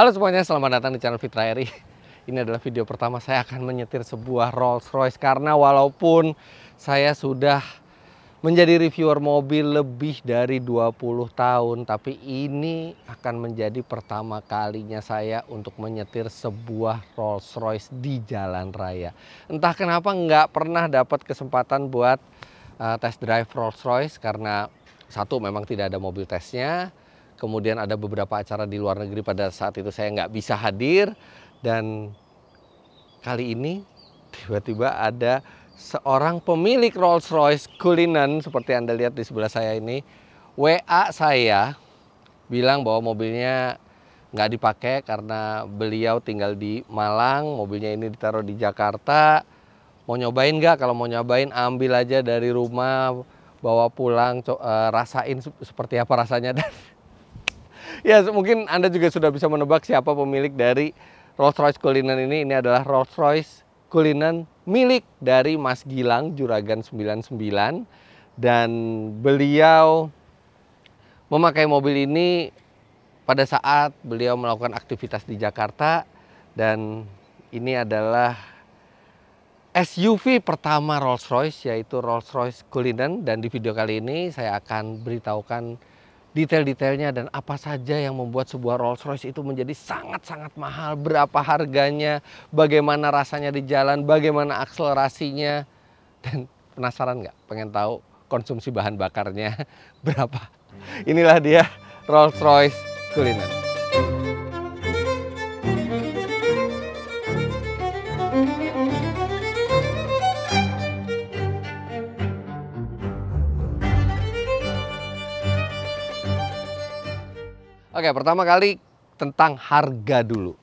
Halo semuanya, selamat datang di channel Fitra Eri. Ini adalah video pertama saya akan menyetir sebuah Rolls Royce karena walaupun saya sudah menjadi reviewer mobil lebih dari 20 tahun tapi ini akan menjadi pertama kalinya saya untuk menyetir sebuah Rolls Royce di jalan raya. Entah kenapa nggak pernah dapat kesempatan buat uh, test drive Rolls Royce karena satu memang tidak ada mobil tesnya kemudian ada beberapa acara di luar negeri pada saat itu saya nggak bisa hadir dan kali ini tiba-tiba ada seorang pemilik Rolls Royce Cullinan seperti Anda lihat di sebelah saya ini WA saya bilang bahwa mobilnya nggak dipakai karena beliau tinggal di Malang, mobilnya ini ditaruh di Jakarta. Mau nyobain nggak? Kalau mau nyobain ambil aja dari rumah, bawa pulang, eh, rasain seperti apa rasanya. Dan ya mungkin Anda juga sudah bisa menebak siapa pemilik dari Rolls Royce Cullinan ini. Ini adalah Rolls Royce Cullinan milik dari Mas Gilang Juragan 99 dan beliau memakai mobil ini pada saat beliau melakukan aktivitas di Jakarta dan ini adalah SUV pertama Rolls Royce yaitu Rolls Royce Cullinan dan di video kali ini saya akan beritahukan detail-detailnya dan apa saja yang membuat sebuah Rolls Royce itu menjadi sangat-sangat mahal, berapa harganya, bagaimana rasanya di jalan, bagaimana akselerasinya. Dan penasaran nggak? Pengen tahu konsumsi bahan bakarnya berapa? Hmm. Inilah dia Rolls Royce kuliner. Oke, pertama kali tentang harga dulu.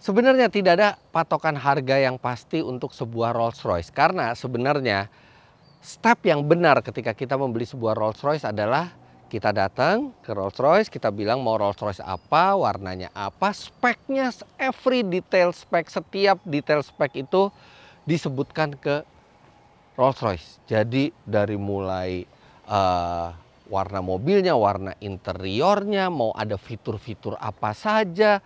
Sebenarnya tidak ada patokan harga yang pasti untuk sebuah Rolls Royce karena sebenarnya step yang benar ketika kita membeli sebuah Rolls Royce adalah kita datang ke Rolls Royce, kita bilang mau Rolls Royce apa, warnanya apa, speknya, every detail spek, setiap detail spek itu disebutkan ke Rolls Royce. Jadi dari mulai uh, warna mobilnya, warna interiornya, mau ada fitur-fitur apa saja.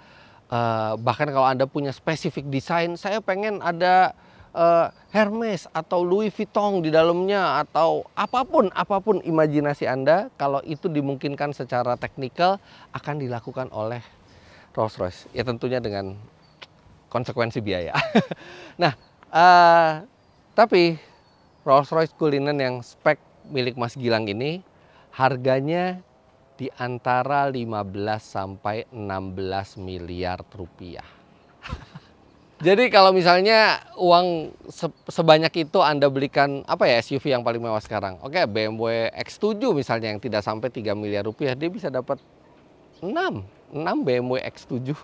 Uh, bahkan kalau Anda punya spesifik desain, saya pengen ada uh, Hermes atau Louis Vuitton di dalamnya atau apapun apapun imajinasi Anda kalau itu dimungkinkan secara teknikal akan dilakukan oleh Rolls-Royce. Ya tentunya dengan konsekuensi biaya. nah, uh, tapi Rolls-Royce Cullinan yang spek milik Mas Gilang ini Harganya di antara 15 sampai 16 miliar rupiah. Jadi kalau misalnya uang se sebanyak itu Anda belikan apa ya SUV yang paling mewah sekarang? Oke, okay, BMW X7 misalnya yang tidak sampai 3 miliar rupiah, dia bisa dapat 6, 6 BMW X7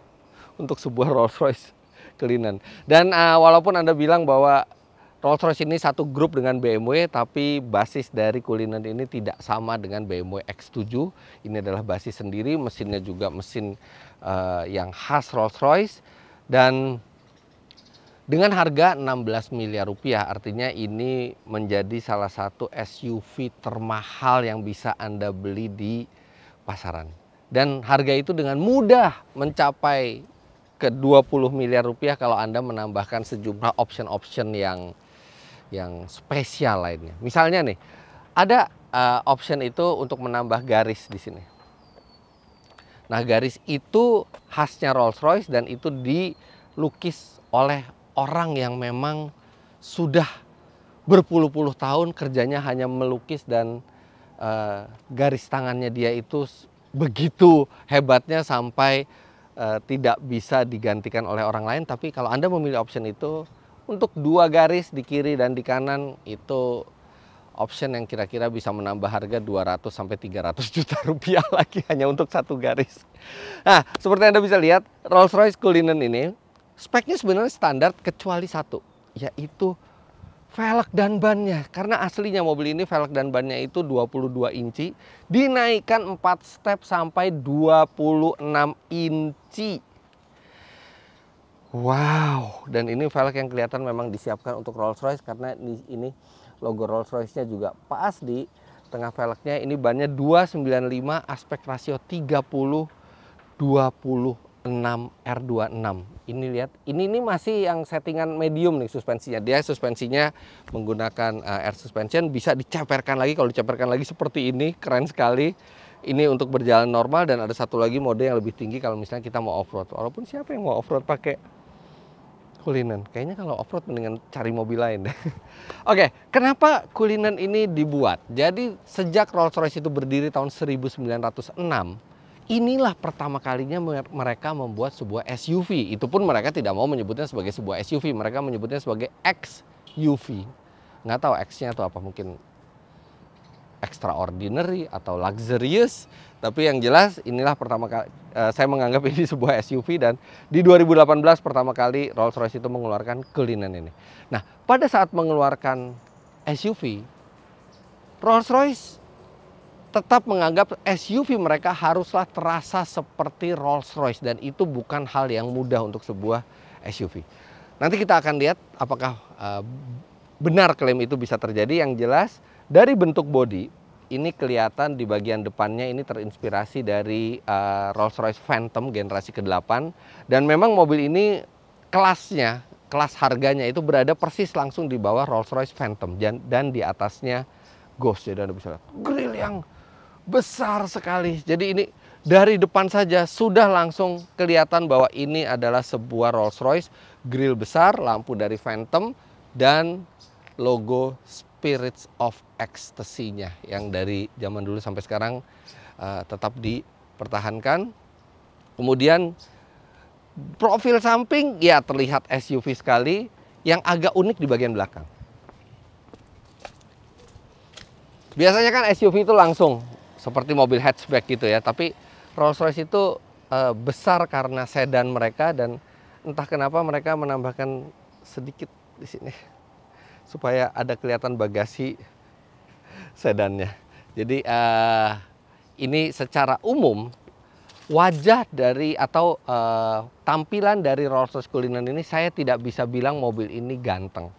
untuk sebuah Rolls Royce kelinan. Dan uh, walaupun Anda bilang bahwa Rolls-Royce ini satu grup dengan BMW, tapi basis dari kuliner ini tidak sama dengan BMW X7. Ini adalah basis sendiri, mesinnya juga mesin uh, yang khas Rolls-Royce. Dan dengan harga 16 miliar rupiah, artinya ini menjadi salah satu SUV termahal yang bisa Anda beli di pasaran. Dan harga itu dengan mudah mencapai ke 20 miliar rupiah kalau Anda menambahkan sejumlah option-option yang yang spesial lainnya. Misalnya nih, ada uh, option itu untuk menambah garis di sini. Nah, garis itu khasnya Rolls-Royce dan itu dilukis oleh orang yang memang sudah berpuluh-puluh tahun kerjanya hanya melukis dan uh, garis tangannya dia itu begitu hebatnya sampai uh, tidak bisa digantikan oleh orang lain. Tapi kalau Anda memilih option itu, untuk dua garis di kiri dan di kanan itu option yang kira-kira bisa menambah harga 200 sampai 300 juta rupiah lagi hanya untuk satu garis. Nah, seperti Anda bisa lihat, Rolls-Royce Cullinan ini speknya sebenarnya standar kecuali satu, yaitu velg dan bannya. Karena aslinya mobil ini velg dan bannya itu 22 inci, dinaikkan 4 step sampai 26 inci. Wow, dan ini velg yang kelihatan memang disiapkan untuk Rolls Royce karena ini logo Rolls Royce-nya juga pas di tengah velgnya. Ini bannya 295 aspek rasio 30 26 R26. Ini lihat, ini ini masih yang settingan medium nih suspensinya. Dia suspensinya menggunakan uh, air suspension bisa diceperkan lagi kalau diceperkan lagi seperti ini, keren sekali. Ini untuk berjalan normal dan ada satu lagi mode yang lebih tinggi kalau misalnya kita mau off road. Walaupun siapa yang mau off road pakai kuliner, Kayaknya kalau off-road mendingan cari mobil lain deh. Oke, kenapa kuliner ini dibuat? Jadi sejak Rolls-Royce itu berdiri tahun 1906, inilah pertama kalinya mereka membuat sebuah SUV. Itu pun mereka tidak mau menyebutnya sebagai sebuah SUV, mereka menyebutnya sebagai XUV. Nggak tahu X-nya atau apa, mungkin extraordinary atau luxurious. Tapi yang jelas inilah pertama kali uh, saya menganggap ini sebuah SUV dan di 2018 pertama kali Rolls-Royce itu mengeluarkan kelinen ini. Nah, pada saat mengeluarkan SUV, Rolls-Royce tetap menganggap SUV mereka haruslah terasa seperti Rolls-Royce dan itu bukan hal yang mudah untuk sebuah SUV. Nanti kita akan lihat apakah uh, benar klaim itu bisa terjadi. Yang jelas dari bentuk bodi, ini kelihatan di bagian depannya ini terinspirasi dari uh, Rolls-Royce Phantom generasi ke-8 dan memang mobil ini kelasnya, kelas harganya itu berada persis langsung di bawah Rolls-Royce Phantom dan, dan di atasnya Ghost jadi Anda bisa lihat grill yang besar sekali. Jadi ini dari depan saja sudah langsung kelihatan bahwa ini adalah sebuah Rolls-Royce grill besar, lampu dari Phantom dan logo spirits of ecstasy-nya yang dari zaman dulu sampai sekarang uh, tetap dipertahankan. Kemudian profil samping ya terlihat SUV sekali yang agak unik di bagian belakang. Biasanya kan SUV itu langsung seperti mobil hatchback gitu ya, tapi Rolls-Royce itu uh, besar karena sedan mereka dan entah kenapa mereka menambahkan sedikit di sini supaya ada kelihatan bagasi sedannya. Jadi uh, ini secara umum wajah dari atau uh, tampilan dari Rolls Royce Cullinan ini saya tidak bisa bilang mobil ini ganteng.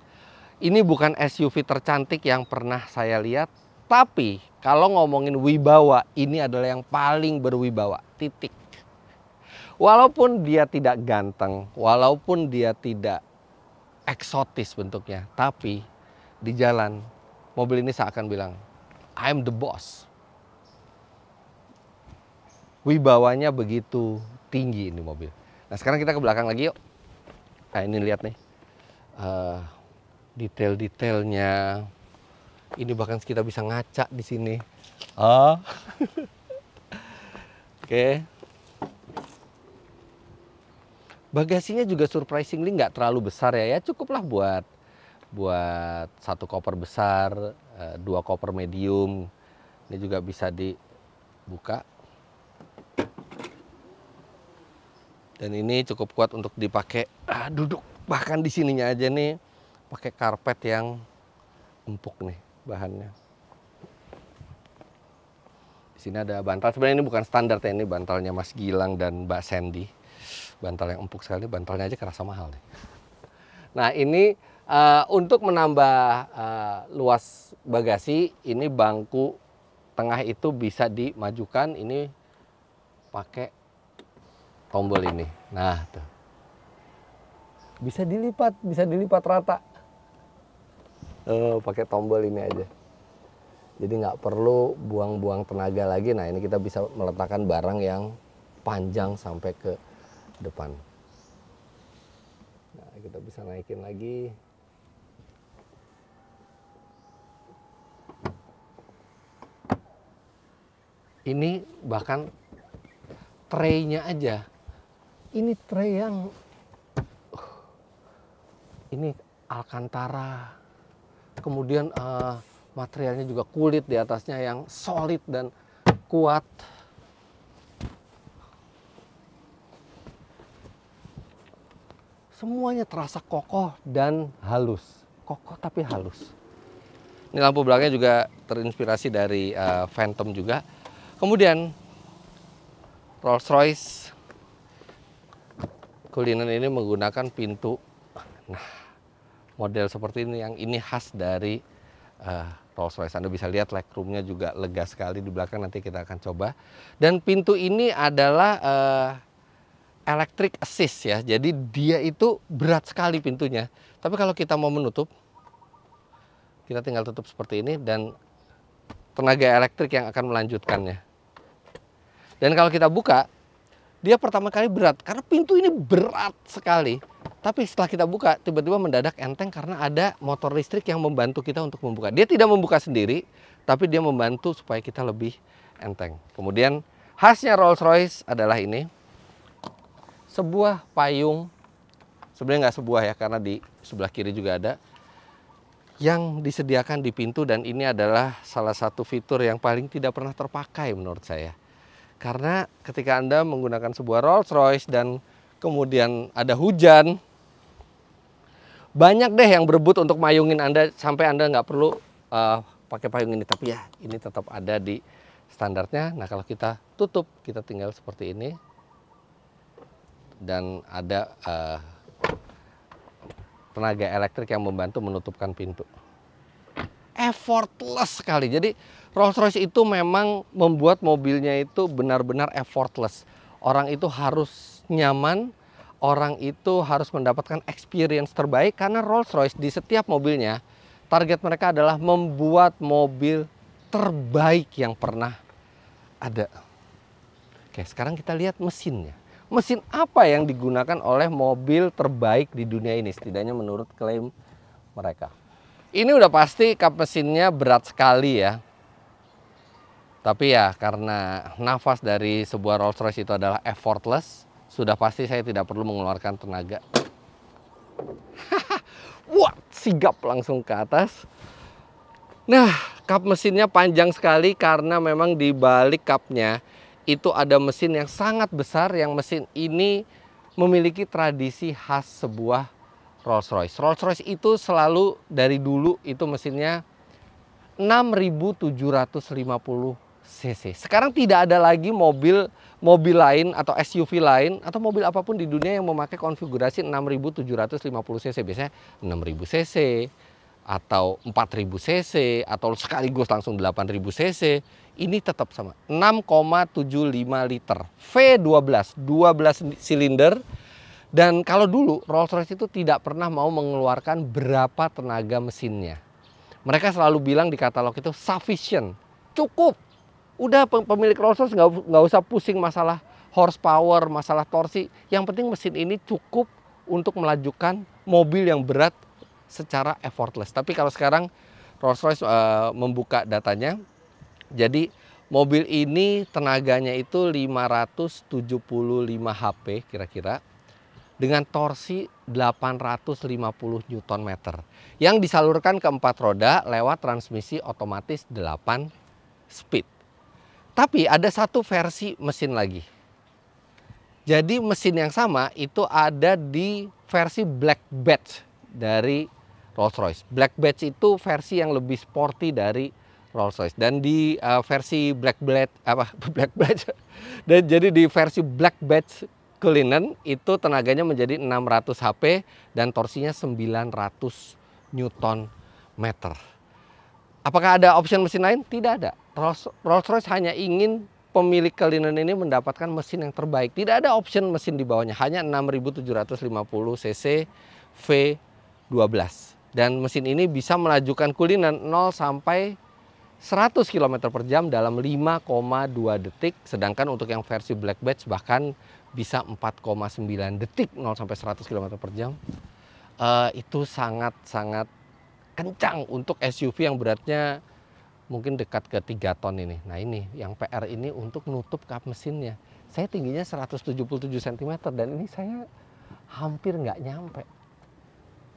Ini bukan SUV tercantik yang pernah saya lihat, tapi kalau ngomongin wibawa, ini adalah yang paling berwibawa. Titik. Walaupun dia tidak ganteng, walaupun dia tidak eksotis bentuknya. Tapi di jalan mobil ini seakan bilang, I'm the boss. Wibawanya begitu tinggi ini mobil. Nah sekarang kita ke belakang lagi yuk. Nah ini lihat nih. Uh, Detail-detailnya. Ini bahkan kita bisa ngacak di sini. Oh. Oke. Okay. Bagasinya juga surprisingly nggak terlalu besar ya, ya cukuplah buat buat satu koper besar, eh, dua koper medium. Ini juga bisa dibuka. Dan ini cukup kuat untuk dipakai ah, duduk. Bahkan di sininya aja nih pakai karpet yang empuk nih bahannya. Di sini ada bantal. Sebenarnya ini bukan standar ya, ini bantalnya Mas Gilang dan Mbak Sandy bantal yang empuk sekali bantalnya aja kerasa mahal nih nah ini uh, untuk menambah uh, luas bagasi ini bangku tengah itu bisa dimajukan ini pakai tombol ini nah tuh bisa dilipat bisa dilipat rata uh, pakai tombol ini aja jadi nggak perlu buang-buang tenaga lagi nah ini kita bisa meletakkan barang yang panjang sampai ke depan nah kita bisa naikin lagi ini bahkan tray-nya aja ini tray yang uh, ini alcantara kemudian uh, materialnya juga kulit di atasnya yang solid dan kuat semuanya terasa kokoh dan halus. Kokoh tapi halus. Ini lampu belakangnya juga terinspirasi dari uh, Phantom juga. Kemudian Rolls Royce Cullinan ini menggunakan pintu. Nah, model seperti ini yang ini khas dari uh, Rolls Royce. Anda bisa lihat legroomnya juga lega sekali di belakang nanti kita akan coba. Dan pintu ini adalah uh, electric assist ya. Jadi dia itu berat sekali pintunya. Tapi kalau kita mau menutup, kita tinggal tutup seperti ini dan tenaga elektrik yang akan melanjutkannya. Dan kalau kita buka, dia pertama kali berat karena pintu ini berat sekali. Tapi setelah kita buka, tiba-tiba mendadak enteng karena ada motor listrik yang membantu kita untuk membuka. Dia tidak membuka sendiri, tapi dia membantu supaya kita lebih enteng. Kemudian khasnya Rolls Royce adalah ini sebuah payung sebenarnya nggak sebuah ya karena di sebelah kiri juga ada yang disediakan di pintu dan ini adalah salah satu fitur yang paling tidak pernah terpakai menurut saya. Karena ketika Anda menggunakan sebuah Rolls Royce dan kemudian ada hujan, banyak deh yang berebut untuk mayungin Anda sampai Anda nggak perlu uh, pakai payung ini. Tapi ya ini tetap ada di standarnya. Nah kalau kita tutup, kita tinggal seperti ini, dan ada uh, tenaga elektrik yang membantu menutupkan pintu. Effortless sekali. Jadi Rolls-Royce itu memang membuat mobilnya itu benar-benar effortless. Orang itu harus nyaman, orang itu harus mendapatkan experience terbaik karena Rolls-Royce di setiap mobilnya target mereka adalah membuat mobil terbaik yang pernah ada. Oke, sekarang kita lihat mesinnya mesin apa yang digunakan oleh mobil terbaik di dunia ini setidaknya menurut klaim mereka. Ini udah pasti kap mesinnya berat sekali ya. Tapi ya karena nafas dari sebuah Rolls Royce itu adalah effortless, sudah pasti saya tidak perlu mengeluarkan tenaga. Wah, sigap langsung ke atas. Nah, kap mesinnya panjang sekali karena memang di balik kapnya itu ada mesin yang sangat besar yang mesin ini memiliki tradisi khas sebuah Rolls-Royce. Rolls-Royce itu selalu dari dulu itu mesinnya 6750 cc. Sekarang tidak ada lagi mobil mobil lain atau SUV lain atau mobil apapun di dunia yang memakai konfigurasi 6750 cc. Biasanya 6000 cc atau 4000 cc atau sekaligus langsung 8000 cc ini tetap sama 6,75 liter V12 12 silinder dan kalau dulu Rolls-Royce itu tidak pernah mau mengeluarkan berapa tenaga mesinnya mereka selalu bilang di katalog itu sufficient cukup udah pemilik Rolls-Royce nggak usah pusing masalah horsepower masalah torsi yang penting mesin ini cukup untuk melajukan mobil yang berat secara effortless tapi kalau sekarang Rolls-Royce uh, eh, membuka datanya jadi mobil ini tenaganya itu 575 HP kira-kira dengan torsi 850 newton meter yang disalurkan ke empat roda lewat transmisi otomatis 8 speed. Tapi ada satu versi mesin lagi. Jadi mesin yang sama itu ada di versi Black Badge dari Rolls-Royce. Black Badge itu versi yang lebih sporty dari Rolls Royce. Dan di uh, versi Black Blade apa Black Blade dan jadi di versi Black Badge Cullinan itu tenaganya menjadi 600 HP dan torsinya 900 Newton meter. Apakah ada opsi mesin lain? Tidak ada. Rolls, Rolls Royce hanya ingin pemilik Cullinan ini mendapatkan mesin yang terbaik. Tidak ada opsi mesin di bawahnya, hanya 6750 cc V12. Dan mesin ini bisa melajukan Cullinan 0 sampai 100 km per jam dalam 5,2 detik, sedangkan untuk yang versi Black Badge bahkan bisa 4,9 detik 0 sampai 100 km per jam. Uh, itu sangat-sangat kencang untuk SUV yang beratnya mungkin dekat ke 3 ton ini. Nah ini yang PR ini untuk nutup kap mesinnya. Saya tingginya 177 cm dan ini saya hampir nggak nyampe.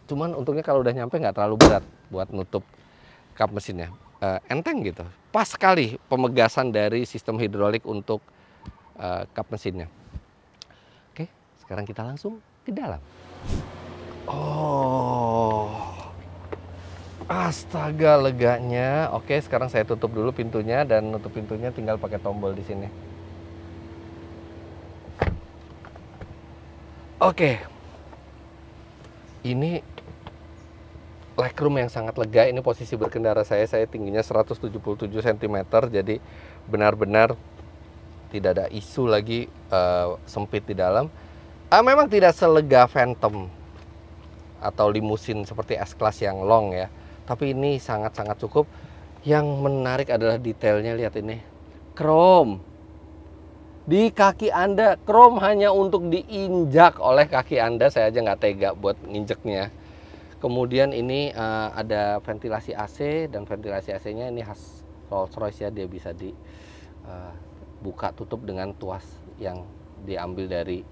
Cuman untungnya kalau udah nyampe nggak terlalu berat buat nutup kap mesinnya uh, enteng gitu. Pas sekali pemegasan dari sistem hidrolik untuk uh, kap mesinnya. Oke, sekarang kita langsung ke dalam. Oh. Astaga leganya. Oke, sekarang saya tutup dulu pintunya dan nutup pintunya tinggal pakai tombol di sini. Oke. Ini legroom yang sangat lega. Ini posisi berkendara saya, saya tingginya 177 cm, jadi benar-benar tidak ada isu lagi uh, sempit di dalam. Uh, memang tidak selega Phantom atau limusin seperti S-Class yang long ya. Tapi ini sangat-sangat cukup. Yang menarik adalah detailnya, lihat ini. Chrome. Di kaki Anda, chrome hanya untuk diinjak oleh kaki Anda. Saya aja nggak tega buat nginjeknya Kemudian ini uh, ada ventilasi AC dan ventilasi AC-nya ini khas Rolls Royce ya dia bisa dibuka eh, uh, tutup dengan tuas yang diambil dari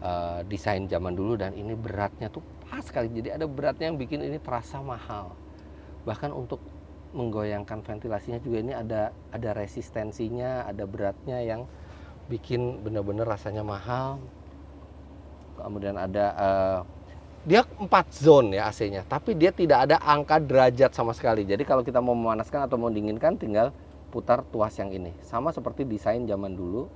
uh, desain zaman dulu dan ini beratnya tuh pas sekali. Jadi ada beratnya yang bikin ini terasa mahal. Bahkan untuk menggoyangkan ventilasinya juga ini ada ada resistensinya, ada beratnya yang bikin benar-benar rasanya mahal. Kemudian ada uh, dia 4 zone ya AC-nya, tapi dia tidak ada angka derajat sama sekali. Jadi kalau kita mau memanaskan atau mau dinginkan tinggal putar tuas yang ini. Sama seperti desain zaman dulu.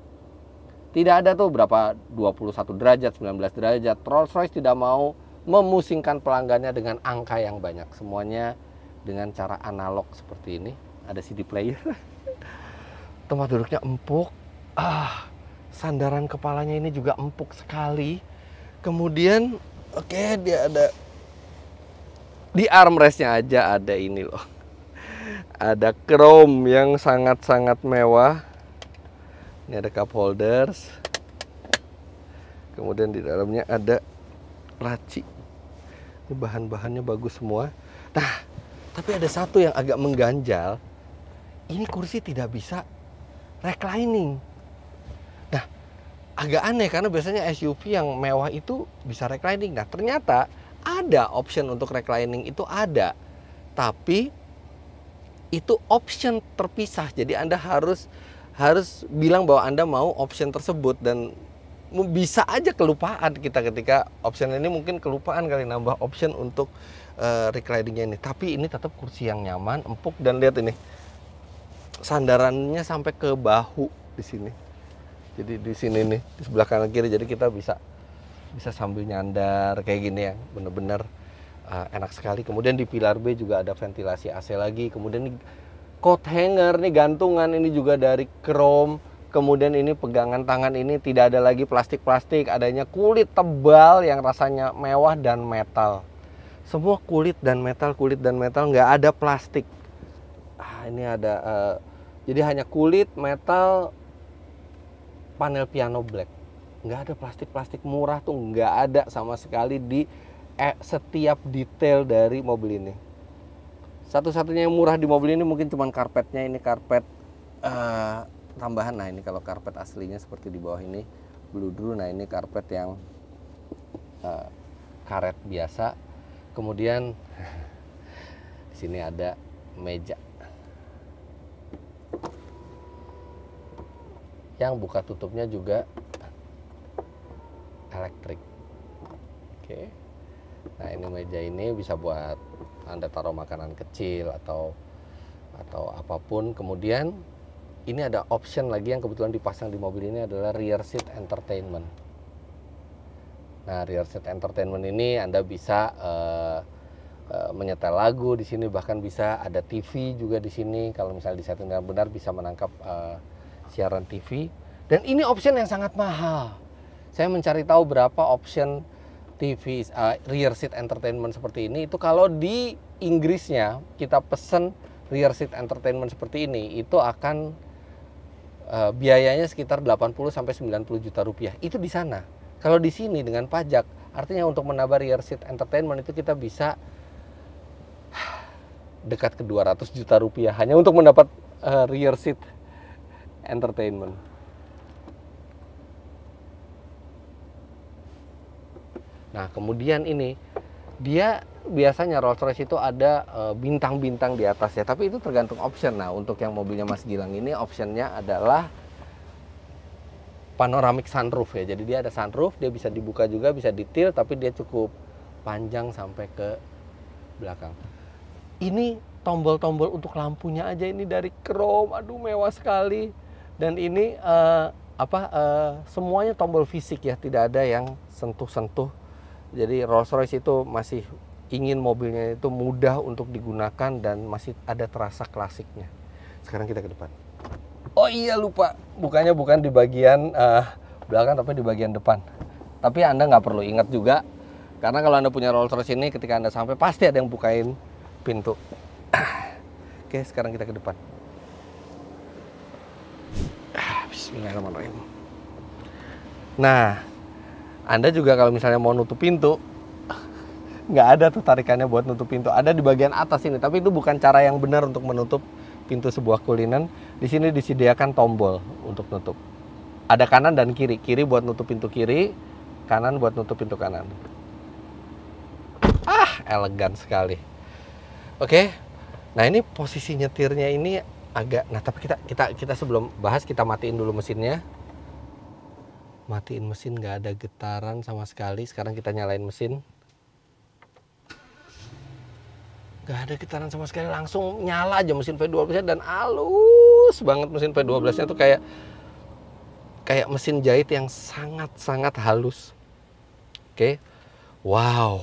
Tidak ada tuh berapa 21 derajat, 19 derajat. Rolls-Royce tidak mau memusingkan pelanggannya dengan angka yang banyak. Semuanya dengan cara analog seperti ini. Ada CD player. Tempat duduknya empuk. Ah, sandaran kepalanya ini juga empuk sekali. Kemudian Oke, okay, dia ada di armrestnya aja ada ini loh. Ada chrome yang sangat-sangat mewah. Ini ada cup holders. Kemudian di dalamnya ada laci. Ini bahan-bahannya bagus semua. Nah, tapi ada satu yang agak mengganjal. Ini kursi tidak bisa reclining agak aneh karena biasanya SUV yang mewah itu bisa reclining. Nah, ternyata ada option untuk reclining itu ada. Tapi itu option terpisah. Jadi Anda harus harus bilang bahwa Anda mau option tersebut dan bisa aja kelupaan kita ketika option ini mungkin kelupaan kali nambah option untuk uh, recliningnya ini tapi ini tetap kursi yang nyaman empuk dan lihat ini sandarannya sampai ke bahu di sini jadi di sini nih di sebelah kanan kiri jadi kita bisa bisa sambil nyandar kayak gini ya bener-bener uh, enak sekali kemudian di pilar B juga ada ventilasi AC lagi kemudian ini coat hanger nih gantungan ini juga dari chrome kemudian ini pegangan tangan ini tidak ada lagi plastik-plastik adanya kulit tebal yang rasanya mewah dan metal semua kulit dan metal kulit dan metal nggak ada plastik ah, ini ada uh, jadi hanya kulit metal panel piano black nggak ada plastik-plastik murah tuh nggak ada sama sekali di eh, setiap detail dari mobil ini satu-satunya yang murah di mobil ini mungkin cuma karpetnya ini karpet uh, tambahan nah ini kalau karpet aslinya seperti di bawah ini bludru nah ini karpet yang uh, karet biasa kemudian sini ada meja yang buka tutupnya juga elektrik. Oke. Nah, ini meja ini bisa buat Anda taruh makanan kecil atau atau apapun. Kemudian ini ada option lagi yang kebetulan dipasang di mobil ini adalah rear seat entertainment. Nah, rear seat entertainment ini Anda bisa uh, menyetel lagu di sini bahkan bisa ada TV juga di sini kalau misalnya disetting dengan benar bisa menangkap uh, siaran TV dan ini option yang sangat mahal. Saya mencari tahu berapa option TV uh, eh, rear seat entertainment seperti ini itu kalau di Inggrisnya kita pesen rear seat entertainment seperti ini itu akan uh, biayanya sekitar 80 sampai 90 juta rupiah. Itu di sana. Kalau di sini dengan pajak artinya untuk menambah rear seat entertainment itu kita bisa dekat ke 200 juta rupiah hanya untuk mendapat uh, rear seat entertainment. Nah, kemudian ini dia biasanya Rolls Royce itu ada eh, bintang-bintang di atas ya, tapi itu tergantung option. Nah, untuk yang mobilnya Mas Gilang ini optionnya adalah panoramic sunroof ya. Jadi dia ada sunroof, dia bisa dibuka juga, bisa detail, tapi dia cukup panjang sampai ke belakang. Ini tombol-tombol untuk lampunya aja ini dari chrome, aduh mewah sekali dan ini uh, apa uh, semuanya tombol fisik ya tidak ada yang sentuh-sentuh jadi Rolls Royce itu masih ingin mobilnya itu mudah untuk digunakan dan masih ada terasa klasiknya sekarang kita ke depan oh iya lupa bukannya bukan di bagian uh, belakang tapi di bagian depan tapi anda nggak perlu ingat juga karena kalau anda punya Rolls Royce ini ketika anda sampai pasti ada yang bukain pintu oke sekarang kita ke depan Bismillahirrahmanirrahim. Nah, Anda juga kalau misalnya mau nutup pintu, nggak ada tuh tarikannya buat nutup pintu. Ada di bagian atas ini, tapi itu bukan cara yang benar untuk menutup pintu sebuah kuliner. Di sini disediakan tombol untuk nutup. Ada kanan dan kiri. Kiri buat nutup pintu kiri, kanan buat nutup pintu kanan. Ah, elegan sekali. Oke. Nah, ini posisi nyetirnya ini agak nah tapi kita kita kita sebelum bahas kita matiin dulu mesinnya matiin mesin nggak ada getaran sama sekali sekarang kita nyalain mesin nggak ada getaran sama sekali langsung nyala aja mesin V12 nya dan halus banget mesin V12 nya tuh kayak kayak mesin jahit yang sangat-sangat halus oke okay. wow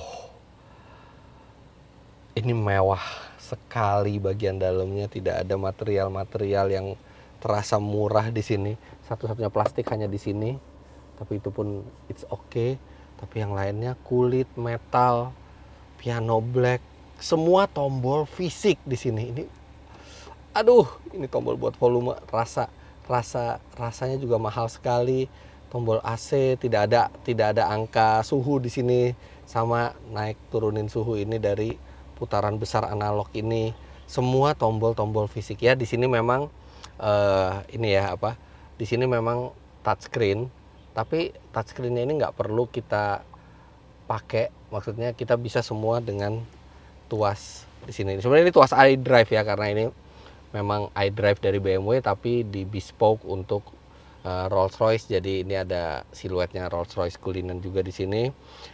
ini mewah sekali bagian dalamnya tidak ada material-material yang terasa murah di sini satu-satunya plastik hanya di sini tapi itu pun it's okay tapi yang lainnya kulit metal piano black semua tombol fisik di sini ini aduh ini tombol buat volume rasa rasa rasanya juga mahal sekali tombol AC tidak ada tidak ada angka suhu di sini sama naik turunin suhu ini dari putaran besar analog ini semua tombol-tombol fisik ya di sini memang uh, ini ya apa di sini memang touchscreen tapi touchscreennya ini nggak perlu kita pakai maksudnya kita bisa semua dengan tuas di sini sebenarnya ini tuas iDrive ya karena ini memang iDrive dari BMW tapi di bespoke untuk uh, eh, Rolls Royce jadi ini ada siluetnya Rolls Royce Cullinan juga di sini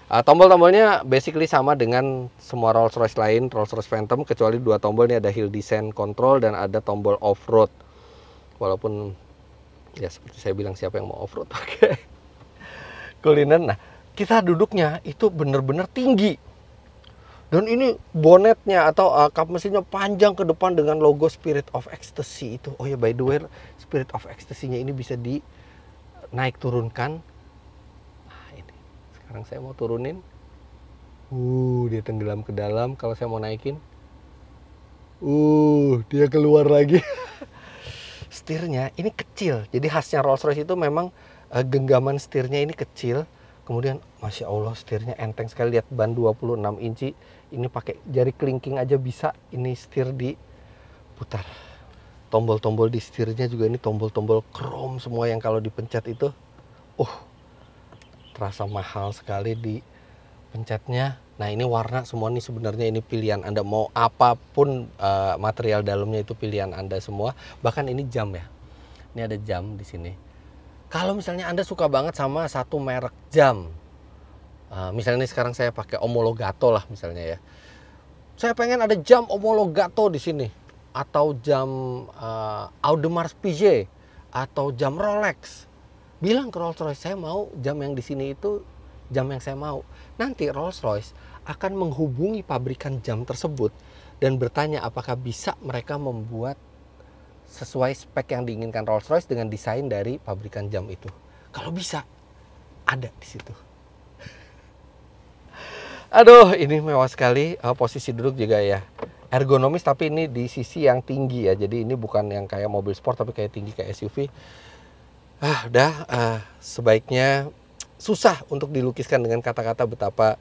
uh, tombol-tombolnya basically sama dengan semua Rolls Royce lain Rolls Royce Phantom kecuali dua tombol ini ada hill descent control dan ada tombol off road walaupun ya seperti saya bilang siapa yang mau off road pakai Cullinan nah kita duduknya itu bener-bener tinggi dan ini bonetnya atau uh, eh, kap mesinnya panjang ke depan dengan logo Spirit of Ecstasy itu. Oh ya by the way, Spirit of Ecstasy-nya ini bisa di naik turunkan. Nah, ini. Sekarang saya mau turunin. Uh, dia tenggelam ke dalam kalau saya mau naikin. Uh, dia keluar lagi. Stirnya ini kecil. Jadi khasnya Rolls-Royce itu memang uh, genggaman stirnya ini kecil kemudian masya allah setirnya enteng sekali lihat ban 26 inci ini pakai jari kelingking aja bisa ini setir di putar. tombol-tombol di setirnya juga ini tombol-tombol chrome semua yang kalau dipencet itu uh terasa mahal sekali di pencetnya nah ini warna semua ini sebenarnya ini pilihan anda mau apapun uh, material dalamnya itu pilihan anda semua bahkan ini jam ya ini ada jam di sini kalau misalnya Anda suka banget sama satu merek jam, uh, misalnya sekarang saya pakai Omologato lah misalnya ya. Saya pengen ada jam Omologato di sini, atau jam uh, Audemars Piguet, atau jam Rolex. Bilang ke Rolls Royce, saya mau jam yang di sini itu jam yang saya mau. Nanti Rolls Royce akan menghubungi pabrikan jam tersebut dan bertanya apakah bisa mereka membuat sesuai spek yang diinginkan Rolls-Royce dengan desain dari pabrikan jam itu. Kalau bisa ada di situ. Aduh, ini mewah sekali oh, posisi duduk juga ya. Ergonomis tapi ini di sisi yang tinggi ya. Jadi ini bukan yang kayak mobil sport tapi kayak tinggi kayak SUV. Ah, udah uh, sebaiknya susah untuk dilukiskan dengan kata-kata betapa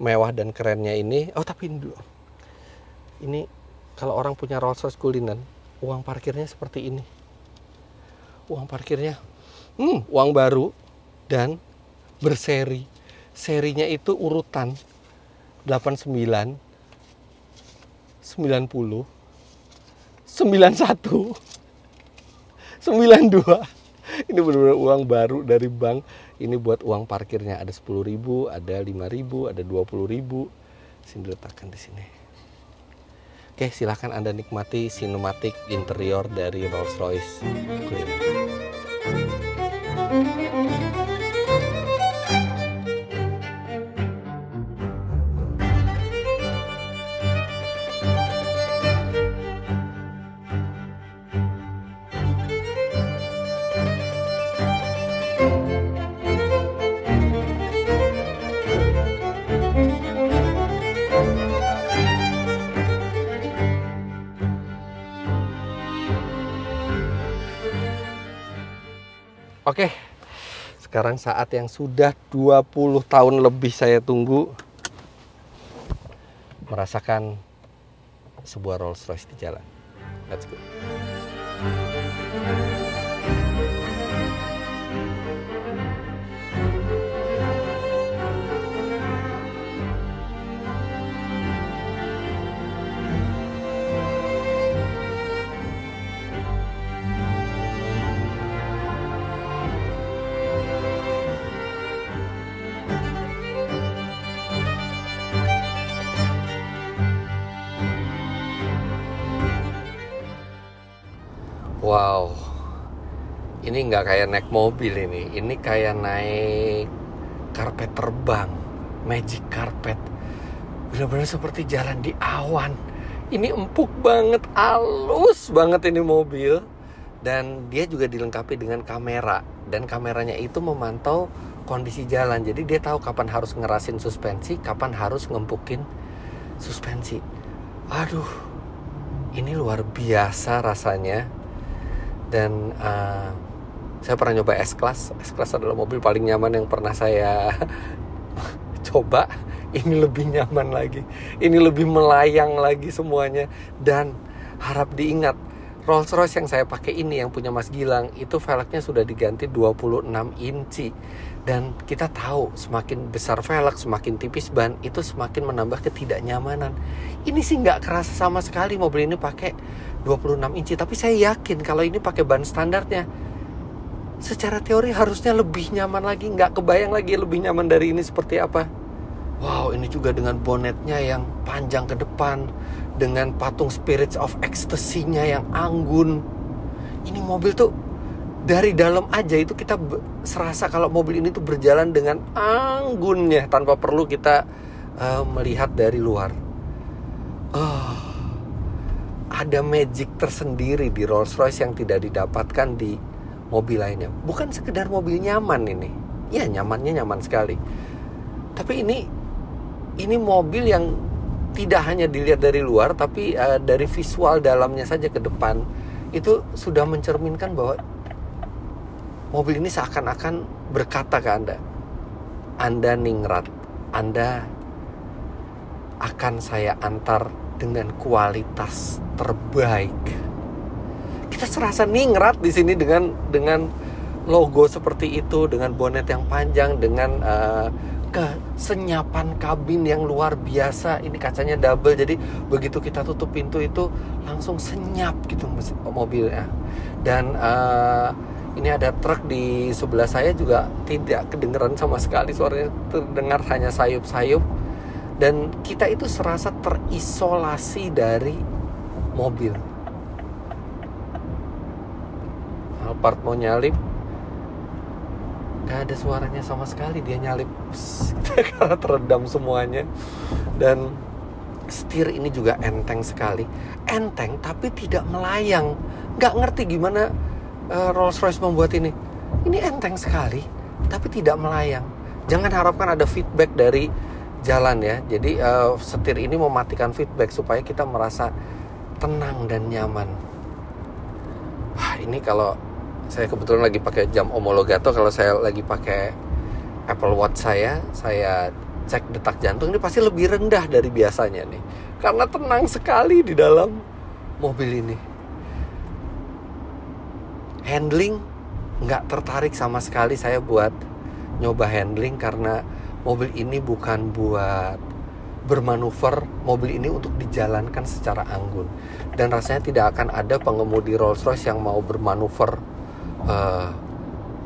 mewah dan kerennya ini. Oh, tapi ini dulu. Ini kalau orang punya Rolls Royce Cullinan, uang parkirnya seperti ini. Uang parkirnya, hmm, uang baru dan berseri. Serinya itu urutan 89, 90, 91, 92 ini benar-benar uang baru dari bank ini buat uang parkirnya ada 10.000 ada 5.000 ada 20.000 sini letakkan di sini Oke, silahkan Anda nikmati sinematik interior dari Rolls Royce Clear. Oke, sekarang saat yang sudah 20 tahun lebih saya tunggu merasakan sebuah Rolls Royce di jalan. Let's go. nggak kayak naik mobil ini ini kayak naik karpet terbang magic carpet bener-bener seperti jalan di awan ini empuk banget halus banget ini mobil dan dia juga dilengkapi dengan kamera dan kameranya itu memantau kondisi jalan jadi dia tahu kapan harus ngerasin suspensi kapan harus ngempukin suspensi aduh ini luar biasa rasanya dan uh, saya pernah nyoba S class S class adalah mobil paling nyaman yang pernah saya coba ini lebih nyaman lagi ini lebih melayang lagi semuanya dan harap diingat Rolls Royce yang saya pakai ini yang punya Mas Gilang itu velgnya sudah diganti 26 inci dan kita tahu semakin besar velg semakin tipis ban itu semakin menambah ketidaknyamanan ini sih nggak kerasa sama sekali mobil ini pakai 26 inci tapi saya yakin kalau ini pakai ban standarnya secara teori harusnya lebih nyaman lagi nggak kebayang lagi lebih nyaman dari ini seperti apa wow ini juga dengan bonetnya yang panjang ke depan dengan patung spirits of ecstasy-nya yang anggun ini mobil tuh dari dalam aja itu kita serasa kalau mobil ini tuh berjalan dengan anggunnya tanpa perlu kita uh, melihat dari luar oh, ada magic tersendiri di Rolls Royce yang tidak didapatkan di mobil lainnya. Bukan sekedar mobil nyaman ini. Ya nyamannya nyaman sekali. Tapi ini ini mobil yang tidak hanya dilihat dari luar tapi uh, dari visual dalamnya saja ke depan itu sudah mencerminkan bahwa mobil ini seakan-akan berkata ke Anda. Anda ningrat, Anda akan saya antar dengan kualitas terbaik kita serasa ningrat di sini dengan dengan logo seperti itu, dengan bonet yang panjang, dengan uh, kesenyapan kabin yang luar biasa. Ini kacanya double, jadi begitu kita tutup pintu itu langsung senyap gitu mobilnya. Dan uh, ini ada truk di sebelah saya juga tidak kedengeran sama sekali suaranya terdengar hanya sayup-sayup dan kita itu serasa terisolasi dari mobil. part mau nyalip nggak ada suaranya sama sekali dia nyalip karena teredam semuanya dan setir ini juga enteng sekali enteng tapi tidak melayang nggak ngerti gimana uh, Rolls Royce membuat ini ini enteng sekali tapi tidak melayang jangan harapkan ada feedback dari jalan ya jadi uh, setir ini mematikan feedback supaya kita merasa tenang dan nyaman Wah, ini kalau saya kebetulan lagi pakai jam Omologato kalau saya lagi pakai Apple Watch saya saya cek detak jantung ini pasti lebih rendah dari biasanya nih karena tenang sekali di dalam mobil ini handling nggak tertarik sama sekali saya buat nyoba handling karena mobil ini bukan buat bermanuver mobil ini untuk dijalankan secara anggun dan rasanya tidak akan ada pengemudi Rolls Royce yang mau bermanuver uh,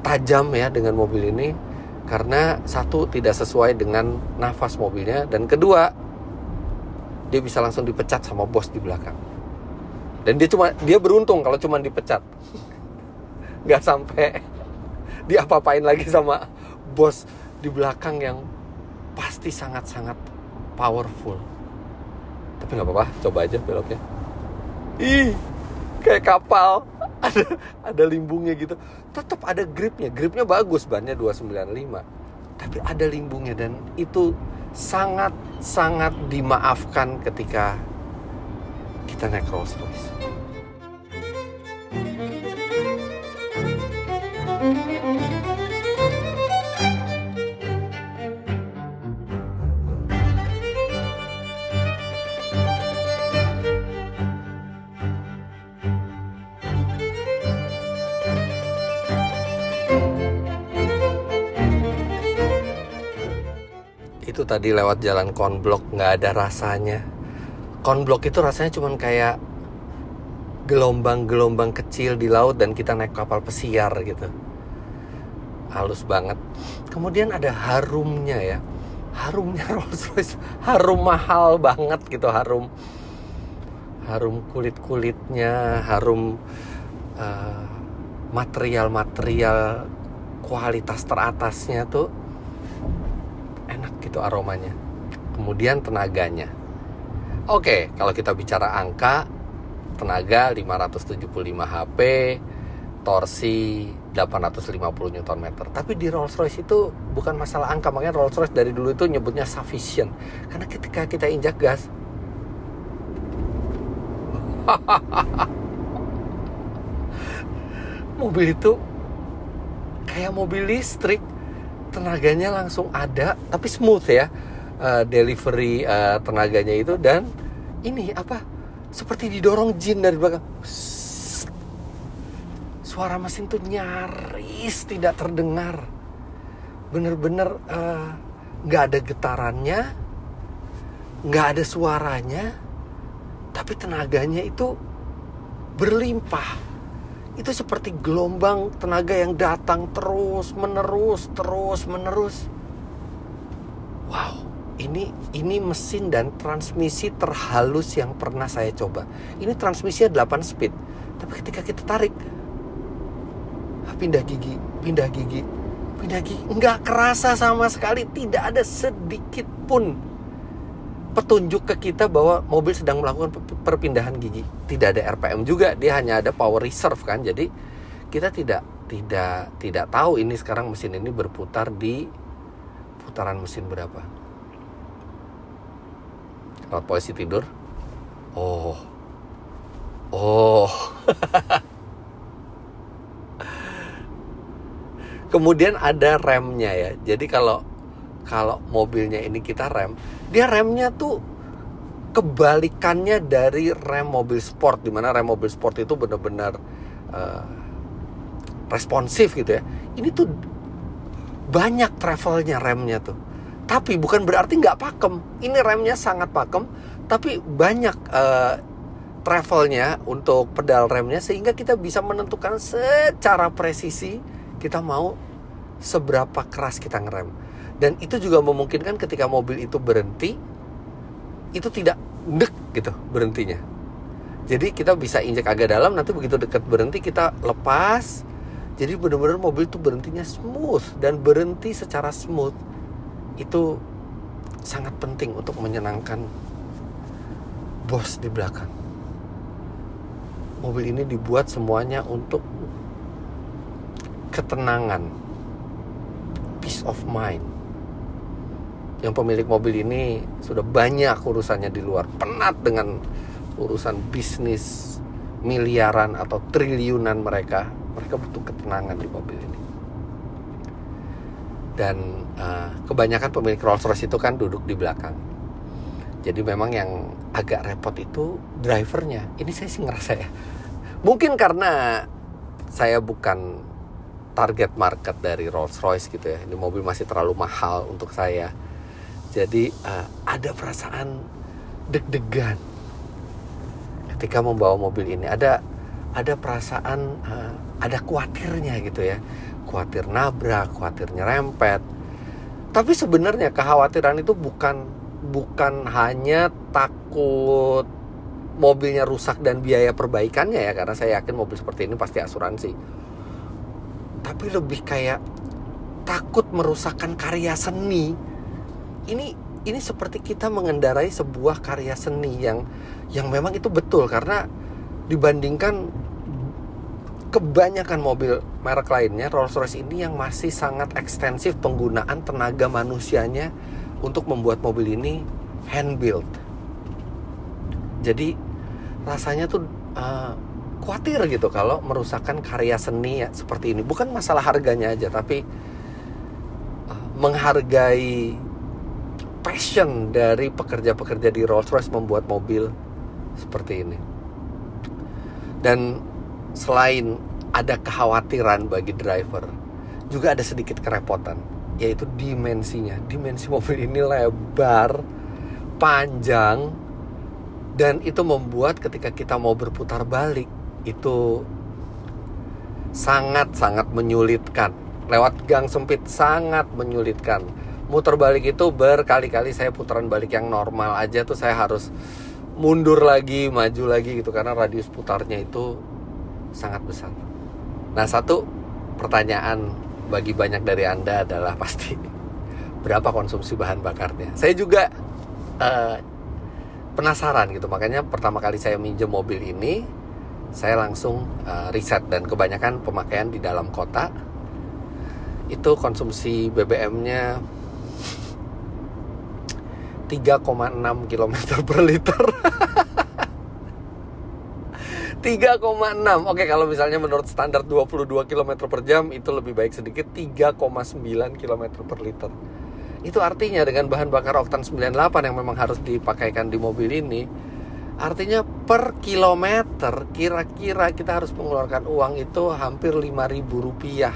tajam ya dengan mobil ini karena satu tidak sesuai dengan nafas mobilnya dan kedua dia bisa langsung dipecat sama bos di belakang dan dia cuma dia beruntung kalau cuma dipecat nggak sampai diapa-apain lagi sama bos di belakang yang pasti sangat-sangat powerful tapi nggak apa-apa coba aja beloknya ih kayak kapal ada ada limbungnya gitu tetap ada gripnya gripnya bagus bannya 295 tapi ada limbungnya dan itu sangat sangat dimaafkan ketika kita naik Rolls Royce. Mm-hmm. itu tadi lewat jalan konblok nggak ada rasanya konblok itu rasanya cuman kayak gelombang-gelombang kecil di laut dan kita naik kapal pesiar gitu halus banget kemudian ada harumnya ya harumnya Rolls Royce harum mahal banget gitu harum harum kulit kulitnya harum uh, eh, material material kualitas teratasnya tuh itu aromanya. Kemudian tenaganya. Oke, kalau kita bicara angka, tenaga 575 HP, torsi 850 Nm. Tapi di Rolls Royce itu bukan masalah angka, makanya Rolls Royce dari dulu itu nyebutnya sufficient. Karena ketika kita injak gas, mobil itu kayak mobil listrik tenaganya langsung ada tapi smooth ya uh, delivery uh, tenaganya itu dan ini apa seperti didorong jin dari belakang suara mesin tuh nyaris tidak terdengar bener-bener eh, nggak -bener, uh, ada getarannya nggak ada suaranya tapi tenaganya itu berlimpah itu seperti gelombang tenaga yang datang terus menerus terus menerus wow ini ini mesin dan transmisi terhalus yang pernah saya coba ini transmisinya 8 speed tapi ketika kita tarik ah, pindah gigi pindah gigi pindah gigi nggak kerasa sama sekali tidak ada sedikit pun petunjuk ke kita bahwa mobil sedang melakukan perpindahan gigi. Tidak ada RPM juga, dia hanya ada power reserve kan. Jadi kita tidak tidak tidak tahu ini sekarang mesin ini berputar di putaran mesin berapa. Kalau posisi tidur. Oh. Oh. Kemudian ada remnya ya. Jadi kalau kalau mobilnya ini kita rem, dia remnya tuh kebalikannya dari rem mobil sport, dimana rem mobil sport itu benar-benar uh, responsif gitu ya. Ini tuh banyak travelnya remnya tuh. Tapi bukan berarti nggak pakem. Ini remnya sangat pakem, tapi banyak uh, travelnya untuk pedal remnya sehingga kita bisa menentukan secara presisi kita mau seberapa keras kita ngerem dan itu juga memungkinkan ketika mobil itu berhenti itu tidak dek gitu berhentinya jadi kita bisa injak agak dalam nanti begitu dekat berhenti kita lepas jadi benar-benar mobil itu berhentinya smooth dan berhenti secara smooth itu sangat penting untuk menyenangkan bos di belakang mobil ini dibuat semuanya untuk ketenangan peace of mind yang pemilik mobil ini sudah banyak urusannya di luar, penat dengan urusan bisnis miliaran atau triliunan mereka. Mereka butuh ketenangan di mobil ini. Dan uh, kebanyakan pemilik Rolls Royce itu kan duduk di belakang. Jadi memang yang agak repot itu drivernya. Ini saya sih ngerasa ya. Mungkin karena saya bukan target market dari Rolls Royce gitu ya. Ini mobil masih terlalu mahal untuk saya jadi uh, ada perasaan deg-degan ketika membawa mobil ini. Ada ada perasaan uh, ada kuatirnya gitu ya. kuatir nabrak, khawatir nyerempet. Tapi sebenarnya kekhawatiran itu bukan bukan hanya takut mobilnya rusak dan biaya perbaikannya ya karena saya yakin mobil seperti ini pasti asuransi. Tapi lebih kayak takut merusakkan karya seni ini ini seperti kita mengendarai sebuah karya seni yang yang memang itu betul karena dibandingkan kebanyakan mobil merek lainnya Rolls-Royce ini yang masih sangat ekstensif penggunaan tenaga manusianya untuk membuat mobil ini hand built. Jadi rasanya tuh uh, khawatir gitu kalau merusakkan karya seni ya, seperti ini. Bukan masalah harganya aja tapi uh, menghargai passion dari pekerja-pekerja di Rolls-Royce membuat mobil seperti ini. Dan selain ada kekhawatiran bagi driver, juga ada sedikit kerepotan, yaitu dimensinya. Dimensi mobil ini lebar, panjang, dan itu membuat ketika kita mau berputar balik, itu sangat-sangat menyulitkan. Lewat gang sempit sangat menyulitkan muter balik itu berkali-kali saya putaran balik yang normal aja tuh saya harus mundur lagi, maju lagi gitu karena radius putarnya itu sangat besar. Nah, satu pertanyaan bagi banyak dari Anda adalah pasti berapa konsumsi bahan bakarnya. Saya juga uh, penasaran gitu, makanya pertama kali saya minjem mobil ini saya langsung uh, riset dan kebanyakan pemakaian di dalam kota itu konsumsi BBM-nya 3,6 km per liter 3,6 Oke kalau misalnya menurut standar 22 km per jam Itu lebih baik sedikit 3,9 km per liter Itu artinya dengan bahan bakar oktan 98 yang memang harus dipakaikan di mobil ini Artinya per kilometer kira-kira kita harus mengeluarkan uang itu hampir 5000 rupiah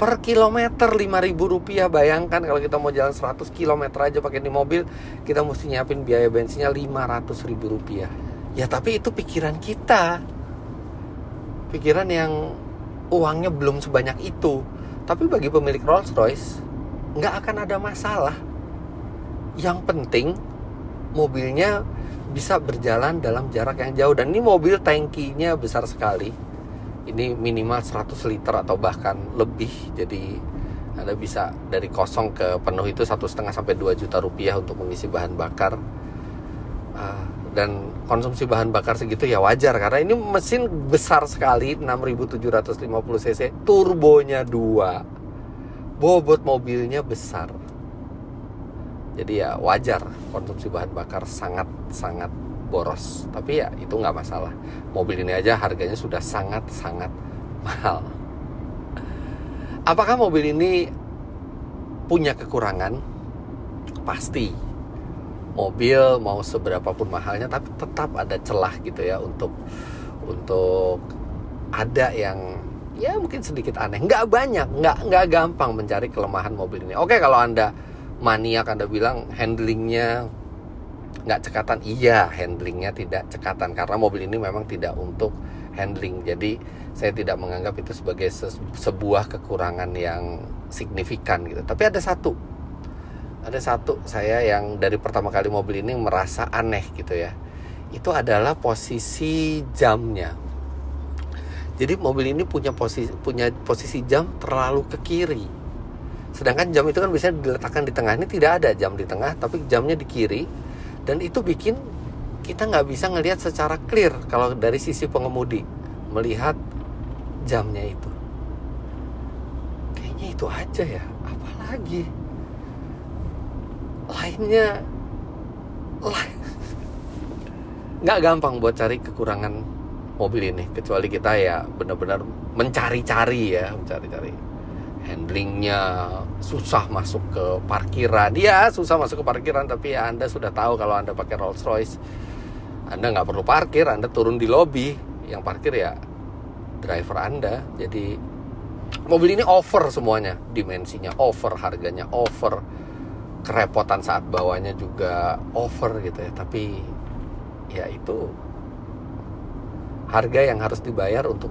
per kilometer 5000 rupiah bayangkan kalau kita mau jalan 100 km aja pakai di mobil kita mesti nyiapin biaya bensinnya 500 ribu rupiah ya tapi itu pikiran kita pikiran yang uangnya belum sebanyak itu tapi bagi pemilik Rolls Royce nggak akan ada masalah yang penting mobilnya bisa berjalan dalam jarak yang jauh dan ini mobil tankinya besar sekali ini minimal 100 liter atau bahkan lebih jadi anda bisa dari kosong ke penuh itu satu setengah sampai 2 juta rupiah untuk mengisi bahan bakar ah, dan konsumsi bahan bakar segitu ya wajar karena ini mesin besar sekali 6750 cc turbonya dua bobot mobilnya besar jadi ya wajar konsumsi bahan bakar sangat-sangat boros. Tapi ya itu nggak masalah. Mobil ini aja harganya sudah sangat-sangat mahal. Apakah mobil ini punya kekurangan? Pasti. Mobil mau seberapa pun mahalnya tapi tetap ada celah gitu ya untuk untuk ada yang ya mungkin sedikit aneh nggak banyak nggak nggak gampang mencari kelemahan mobil ini oke kalau anda maniak Anda bilang handlingnya nggak cekatan iya handlingnya tidak cekatan karena mobil ini memang tidak untuk handling jadi saya tidak menganggap itu sebagai sebuah kekurangan yang signifikan gitu tapi ada satu ada satu saya yang dari pertama kali mobil ini merasa aneh gitu ya itu adalah posisi jamnya jadi mobil ini punya posisi punya posisi jam terlalu ke kiri Sedangkan jam itu kan biasanya diletakkan di tengah. Ini tidak ada jam di tengah, tapi jamnya di kiri. Dan itu bikin kita nggak bisa ngelihat secara clear kalau dari sisi pengemudi melihat jamnya itu. Kayaknya itu aja ya, apalagi lainnya lain nggak gampang buat cari kekurangan mobil ini kecuali kita ya benar-benar mencari-cari ya mencari-cari handlingnya susah masuk ke parkiran ya susah masuk ke parkiran tapi ya anda sudah tahu kalau anda pakai Rolls Royce anda nggak perlu parkir anda turun di lobby yang parkir ya driver anda jadi mobil ini over semuanya dimensinya over harganya over kerepotan saat bawahnya juga over gitu ya tapi ya itu harga yang harus dibayar untuk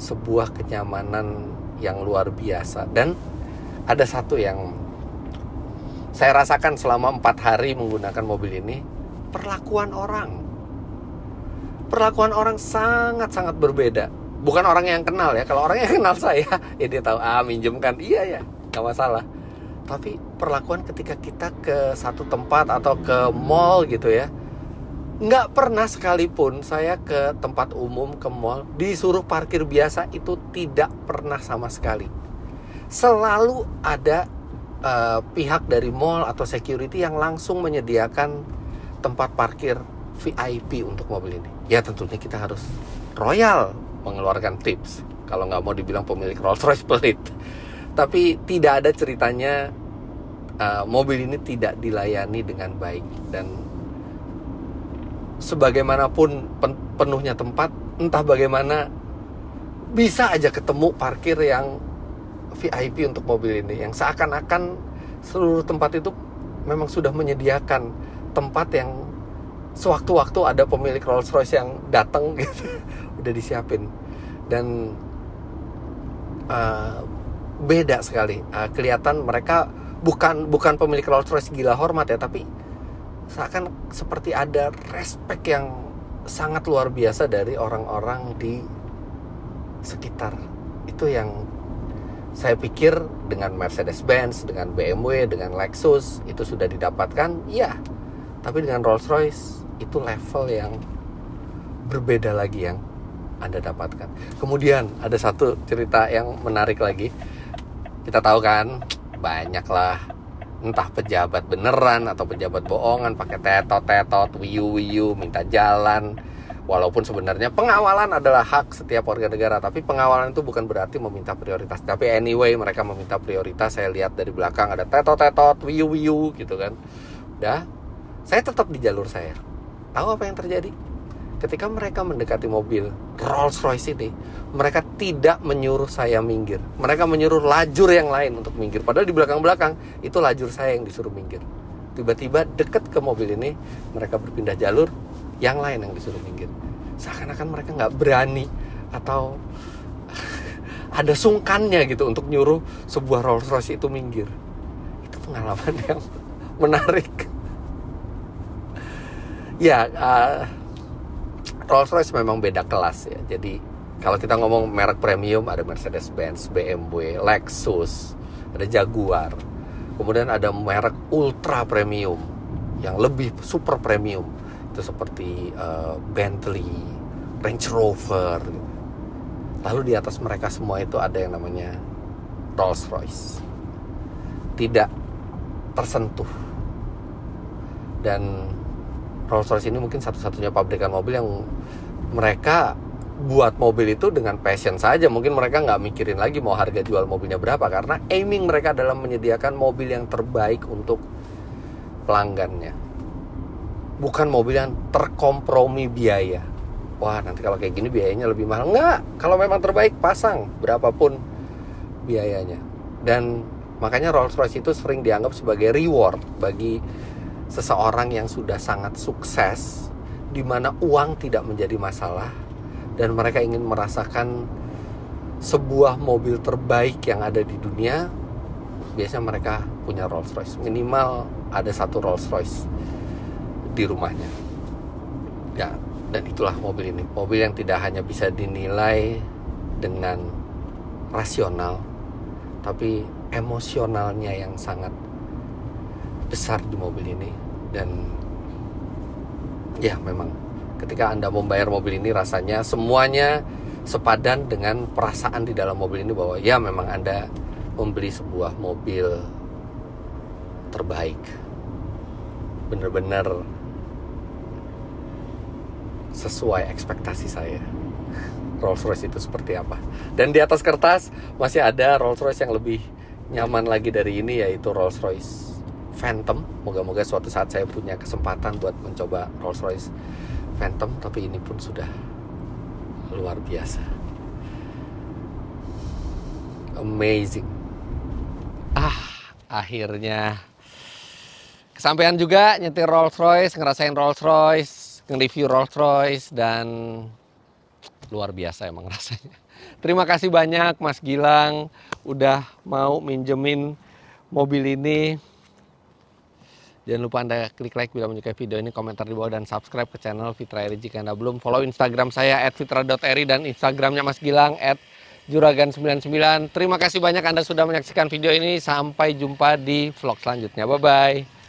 sebuah kenyamanan yang luar biasa dan ada satu yang saya rasakan selama empat hari menggunakan mobil ini perlakuan orang perlakuan orang sangat-sangat berbeda bukan orang yang kenal ya kalau orang yang kenal saya ya dia tahu ah minjemkan iya ya gak masalah tapi perlakuan ketika kita ke satu tempat atau ke mall gitu ya nggak pernah sekalipun saya ke tempat umum ke mall disuruh parkir biasa itu tidak pernah sama sekali selalu ada uh, pihak dari mall atau security yang langsung menyediakan tempat parkir VIP untuk mobil ini ya tentunya kita harus royal mengeluarkan tips kalau nggak mau dibilang pemilik Rolls Royce pelit tapi tidak ada ceritanya uh, mobil ini tidak dilayani dengan baik dan sebagaimanapun pen penuhnya tempat entah bagaimana bisa aja ketemu parkir yang VIP untuk mobil ini yang seakan-akan seluruh tempat itu memang sudah menyediakan tempat yang sewaktu-waktu ada pemilik Rolls Royce yang datang gitu udah disiapin dan uh, beda sekali uh, kelihatan mereka bukan bukan pemilik Rolls Royce gila hormat ya tapi seakan seperti ada respect yang sangat luar biasa dari orang-orang di sekitar itu yang saya pikir dengan Mercedes Benz, dengan BMW, dengan Lexus itu sudah didapatkan, iya. Tapi dengan Rolls Royce itu level yang berbeda lagi yang Anda dapatkan. Kemudian ada satu cerita yang menarik lagi. Kita tahu kan, banyaklah entah pejabat beneran atau pejabat bohongan pakai tetot-tetot, wiu wiu, minta jalan. Walaupun sebenarnya pengawalan adalah hak setiap warga negara, tapi pengawalan itu bukan berarti meminta prioritas. Tapi anyway, mereka meminta prioritas. Saya lihat dari belakang ada tetot-tetot, wiu wiu gitu kan. Udah, saya tetap di jalur saya. Tahu apa yang terjadi? ketika mereka mendekati mobil Rolls Royce ini, mereka tidak menyuruh saya minggir. Mereka menyuruh lajur yang lain untuk minggir. Padahal di belakang-belakang itu lajur saya yang disuruh minggir. Tiba-tiba deket ke mobil ini, mereka berpindah jalur yang lain yang disuruh minggir. Seakan-akan mereka nggak berani atau ada sungkannya gitu untuk nyuruh sebuah Rolls Royce itu minggir. Itu pengalaman yang menarik. ya, uh, Rolls Royce memang beda kelas ya. Jadi kalau kita ngomong merek premium ada Mercedes-Benz, BMW, Lexus, ada Jaguar. Kemudian ada merek ultra premium yang lebih super premium itu seperti uh, Bentley, Range Rover. Lalu di atas mereka semua itu ada yang namanya Rolls Royce. Tidak tersentuh. Dan Rolls-Royce ini mungkin satu-satunya pabrikan mobil yang mereka buat mobil itu dengan passion saja mungkin mereka nggak mikirin lagi mau harga jual mobilnya berapa karena aiming mereka dalam menyediakan mobil yang terbaik untuk pelanggannya bukan mobil yang terkompromi biaya wah nanti kalau kayak gini biayanya lebih mahal nggak kalau memang terbaik pasang berapapun biayanya dan makanya Rolls Royce itu sering dianggap sebagai reward bagi seseorang yang sudah sangat sukses di mana uang tidak menjadi masalah dan mereka ingin merasakan sebuah mobil terbaik yang ada di dunia biasanya mereka punya Rolls Royce minimal ada satu Rolls Royce di rumahnya ya dan itulah mobil ini mobil yang tidak hanya bisa dinilai dengan rasional tapi emosionalnya yang sangat besar di mobil ini dan ya memang ketika Anda membayar mobil ini rasanya semuanya sepadan dengan perasaan di dalam mobil ini bahwa ya memang Anda membeli sebuah mobil terbaik. Benar-benar sesuai ekspektasi saya. Rolls Royce itu seperti apa. Dan di atas kertas masih ada Rolls Royce yang lebih nyaman lagi dari ini yaitu Rolls Royce Phantom moga-moga suatu saat saya punya kesempatan buat mencoba Rolls Royce Phantom tapi ini pun sudah luar biasa amazing ah akhirnya kesampaian juga nyetir Rolls Royce ngerasain Rolls Royce nge-review Rolls Royce dan luar biasa emang rasanya. Terima kasih banyak Mas Gilang udah mau minjemin mobil ini Jangan lupa Anda klik like bila menyukai video ini, komentar di bawah, dan subscribe ke channel Fitra Eri jika Anda belum. Follow Instagram saya, at fitra.eri, dan Instagramnya Mas Gilang, at juragan99. Terima kasih banyak Anda sudah menyaksikan video ini. Sampai jumpa di vlog selanjutnya. Bye-bye.